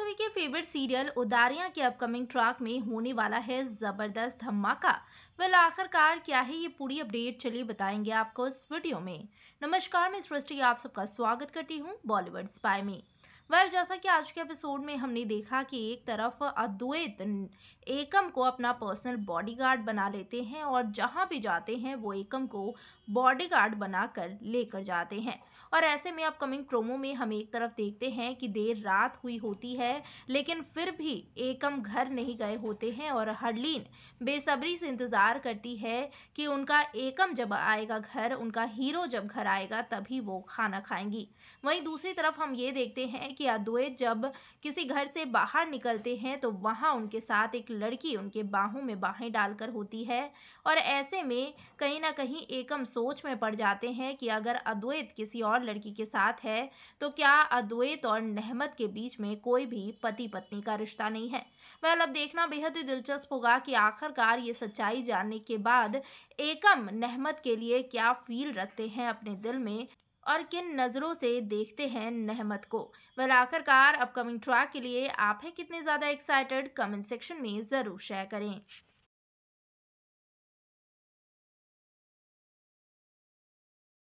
सभी के favourite serial उदारिया के अपकमिंग ट्रैक में होने वाला है ज़बरदस्त धमाका वेल आखिरकार क्या है ये पूरी अपडेट चलिए बताएंगे आपको इस वीडियो में नमस्कार मैं सृष्टि आप सबका स्वागत करती हूँ बॉलीवुड स्पाई में वेल जैसा कि आज के एपिसोड में हमने देखा कि एक तरफ अद्वैत एकम को अपना पर्सनल बॉडीगार्ड बना लेते हैं और जहाँ भी जाते हैं वो एकम को बॉडीगार्ड बनाकर लेकर जाते हैं और ऐसे में अपकमिंग प्रोमो में हम एक तरफ देखते हैं कि देर रात हुई होती है लेकिन फिर भी एकम घर नहीं गए होते हैं और हरलीन बेसब्री से इंतज़ार करती है कि उनका एकम जब आएगा घर उनका हीरो जब घर आएगा तभी वो खाना खाएंगी वहीं दूसरी तरफ हम ये देखते हैं कि अद्वैत जब किसी घर से बाहर निकलते हैं तो वहाँ उनके साथ एक लड़की उनके बाहों में बाहें डालकर होती है और ऐसे में कहीं ना कहीं एकम सोच में पड़ जाते हैं कि अगर अद्वैत किसी और लड़की के साथ है तो क्या अद्वैत और नहमत के बीच में कोई भी पति पत्नी का रिश्ता नहीं है वह अब देखना बेहद ही दिलचस्प होगा कि आखिरकार ये सच्चाई जानने के बाद एकम नहमत के लिए क्या फील रखते हैं अपने दिल में और किन नज़रों से देखते हैं नहमत को वह आखिरकार अपकमिंग ट्रैक के लिए आप हैं कितने ज़्यादा एक्साइटेड कमेंट सेक्शन में ज़रूर शेयर करें